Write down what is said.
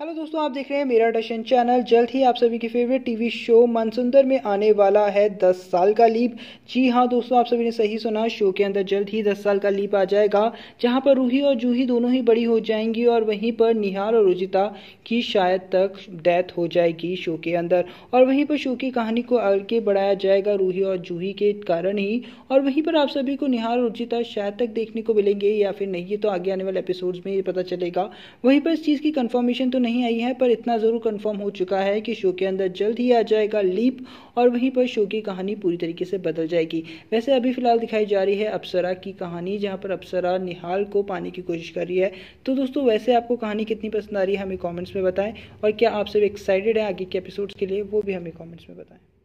hello दोस्तों आप देख रहे हैं मेरा डशन चैनल जल्द ही आप सभी की फेवरेट टीवी शो मनसुंदर में आने वाला है 10 साल का लीप जी हाँ दोस्तों आप सभी ने सही सुना शो के अंदर जल्द ही 10 साल का लीप आ जाएगा जहाँ पर रूही और जूही दोनों ही बड़ी हो जाएंगी और वहीं पर निहार और रुजिता की शायद तक डेथ हो जाएगी शो के अंदर और वहीं पर शो की कहानी को आगे बढ़ाया जाएगा रूही और जूही के कारण ही और वहीं पर आप सभी को निहार और रुजिता शायद तक देखने को मिलेंगे या फिर नहीं ये तो आगे आने वाले एपिसोड में ये पता चलेगा वहीं पर इस चीज़ की कन्फर्मेशन तो नहीं आई है पर इतना ज़रूर कंफर्म हो चुका है कि शो के अंदर जल्द ही आ जाएगा लीप और वहीं पर शो की कहानी पूरी तरीके से बदल जाएगी वैसे अभी फिलहाल दिखाई जा रही है अप्सरा की कहानी जहाँ पर अप्सरा निहाल को पाने की कोशिश कर रही है तो दोस्तों वैसे आपको कहानी कितनी पसंद आ रही है हमें कॉमेंट्स में बताएं और क्या आप सब एक्साइटेड हैं आगे के एपिसोड्स के लिए वो भी हमें कॉमेंट्स में बताएं